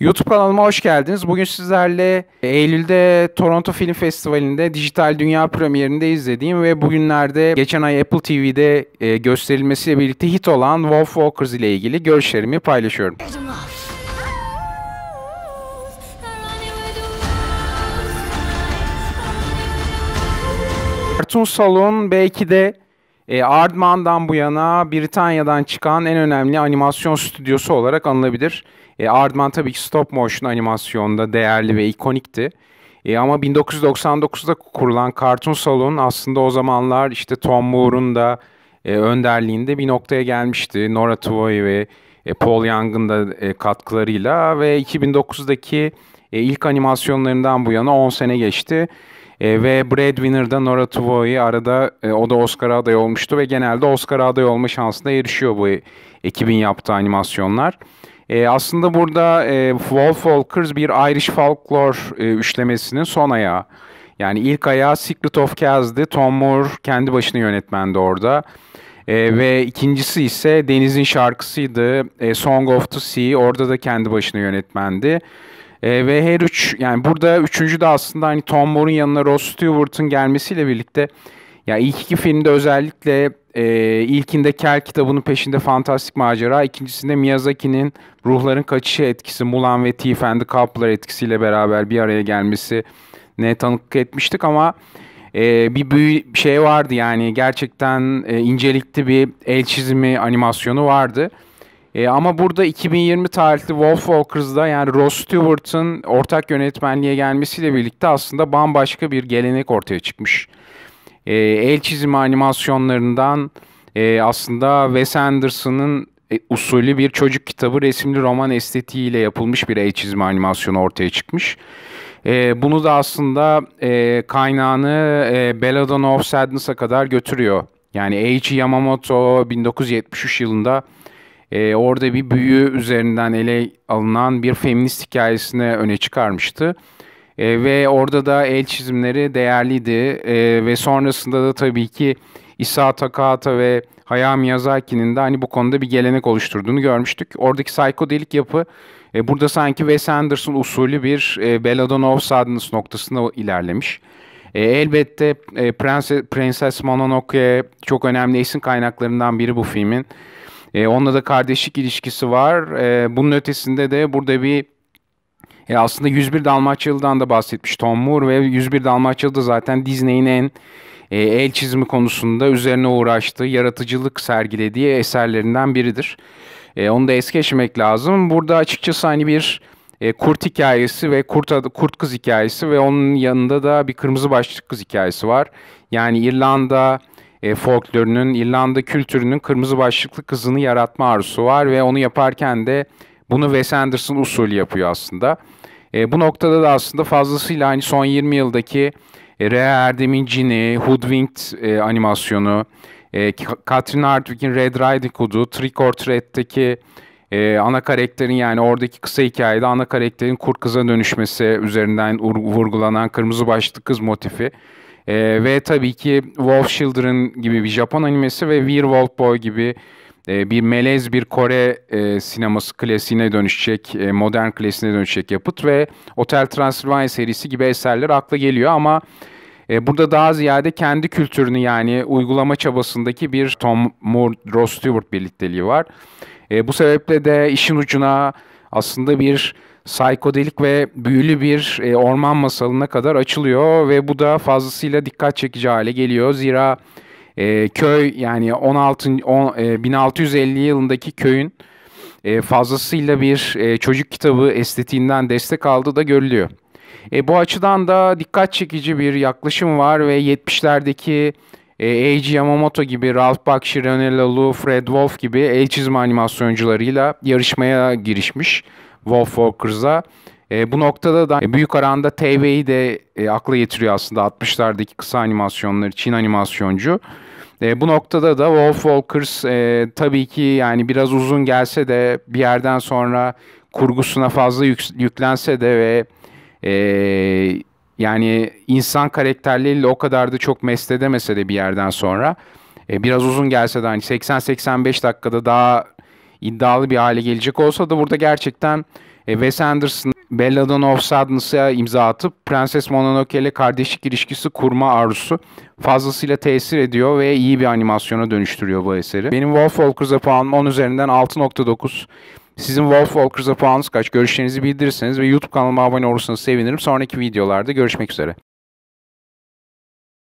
YouTube kanalıma hoş geldiniz. Bugün sizlerle e, Eylül'de Toronto Film Festivali'nde dijital dünya premierinde izlediğim ve bugünlerde geçen ay Apple TV'de e, gösterilmesiyle birlikte hit olan Wolf Walkers ile ilgili görüşlerimi paylaşıyorum. Cartoon Salon belki de e, ardmandan bu yana Britanya'dan çıkan en önemli animasyon stüdyosu olarak anılabilir. E, Aardman tabii ki stop motion animasyonda değerli ve ikonikti. E, ama 1999'da kurulan Cartoon Salon aslında o zamanlar işte Tom Moore'un da e, önderliğinde bir noktaya gelmişti. Nora Twoy ve e, Paul Young'ın da e, katkılarıyla ve 2009'daki e, ilk animasyonlarından bu yana 10 sene geçti. E, ve Breadwinner'da Nora Tuvoi arada e, o da Oscar aday olmuştu ve genelde Oscar aday olma şansına erişiyor bu ekibin yaptığı animasyonlar. E, aslında burada e, Wolf Walkers bir Irish folklore e, üçlemesinin son ayağı. Yani ilk ayağı Secret of Kaz'dı. Tom Moore kendi başına yönetmendi orada. E, ve ikincisi ise Deniz'in şarkısıydı. E, Song of the Sea. Orada da kendi başına yönetmendi. E, ve her üç yani burada üçüncü de aslında hani Tom Moore'un yanına Ross Stewart'ın gelmesiyle birlikte ya yani ilk iki filmde özellikle e, ilkinde Kel kitabının peşinde fantastik macera, ikincisinde Miyazaki'nin ruhların kaçışı etkisi Mulan ve Thief and the Coupler etkisiyle beraber bir araya gelmesi ne tanıklık etmiştik ama e, bir büyü şey vardı yani gerçekten e, incelikli bir el çizimi animasyonu vardı. E, ama burada 2020 tarihli Wolfwalkers'da yani Ross Stewart'ın ortak yönetmenliğe gelmesiyle birlikte aslında bambaşka bir gelenek ortaya çıkmış. E, el çizimi animasyonlarından e, aslında Wes Anderson'ın e, usulü bir çocuk kitabı resimli roman estetiğiyle yapılmış bir el çizimi animasyonu ortaya çıkmış. E, bunu da aslında e, kaynağını e, Belladon of Sadness'a kadar götürüyor. Yani Eiji Yamamoto 1973 yılında e, orada bir büyü üzerinden ele alınan bir feminist hikayesine öne çıkarmıştı. E, ve orada da el çizimleri değerliydi e, ve sonrasında da tabii ki İsa Takata ve Hayao Miyazaki'nin de hani bu konuda bir gelenek oluşturduğunu görmüştük. Oradaki psikodelik yapı e, burada sanki Wes Anderson usulü bir e, Belladon of Sadness noktasına ilerlemiş. E, elbette e, Prenses, Prenses Mononoke çok önemli esin kaynaklarından biri bu filmin. E, onunla da kardeşlik ilişkisi var. E, bunun ötesinde de burada bir e aslında 101 Dalmaçyalı'dan da bahsetmiş Tom Moore ve 101 Dalmaçyalı da zaten Disney'in en e, el çizimi konusunda üzerine uğraştığı, yaratıcılık sergilediği eserlerinden biridir. E, onu da es geçmek lazım. Burada açıkçası hani bir e, kurt hikayesi ve kurt, kurt kız hikayesi ve onun yanında da bir kırmızı başlık kız hikayesi var. Yani İrlanda e, folklorünün, İrlanda kültürünün kırmızı başlıklı kızını yaratma arzusu var ve onu yaparken de bunu Wes Anderson usulü yapıyor aslında. E, bu noktada da aslında fazlasıyla hani son 20 yıldaki e, Rea Erdem'in Cini, Hoodwinked e, animasyonu, e, Katrin Hardwick'in Red Riding Hood'u, Trick or Treat'teki e, ana karakterin yani oradaki kısa hikayede ana karakterin kurt kıza dönüşmesi üzerinden vurgulanan kırmızı başlıklı kız motifi e, ve tabii ki Wolf Children gibi bir Japon animesi ve Werewolf Boy gibi e, bir melez bir Kore e, sineması klasiğine dönüşecek, e, modern klasiğine dönüşecek yapıt ve Hotel Transylvania serisi gibi eserler akla geliyor ama e, burada daha ziyade kendi kültürünü yani uygulama çabasındaki bir Tom Moore, Ross Stewart birlikteliği var. E, bu sebeple de işin ucuna aslında bir psikodelik ve büyülü bir e, orman masalına kadar açılıyor ve bu da fazlasıyla dikkat çekici hale geliyor. Zira e, köy yani 16 on, e, 1650 yılındaki köyün e, fazlasıyla bir e, çocuk kitabı estetiğinden destek aldığı da görülüyor. E, bu açıdan da dikkat çekici bir yaklaşım var ve 70'lerdeki e, Eiji Yamamoto gibi, Ralph Bakshi, René Leloux, Fred Wolf gibi el çizme animasyoncularıyla yarışmaya girişmiş. Wolfwalkers'a. E, bu noktada da e, büyük aranda TV'yi de e, akla getiriyor aslında 60'lardaki kısa animasyonları Çin animasyoncu. E, bu noktada da Wolfwalkers e, tabii ki yani biraz uzun gelse de bir yerden sonra kurgusuna fazla yük, yüklense de ve e, yani insan karakterleriyle o kadar da çok mest edemese de bir yerden sonra e, biraz uzun gelse de hani 80-85 dakikada daha iddialı bir hale gelecek olsa da burada gerçekten e, Wes Anderson Belladon of Sadness'a imza atıp Prenses Mononoke ile kardeşlik ilişkisi kurma arzusu fazlasıyla tesir ediyor ve iyi bir animasyona dönüştürüyor bu eseri. Benim Wolf Walkers'a puanım 10 üzerinden 6.9. Sizin Wolf Walkers'a puanınız kaç? Görüşlerinizi bildirirseniz ve YouTube kanalıma abone olursanız sevinirim. Sonraki videolarda görüşmek üzere.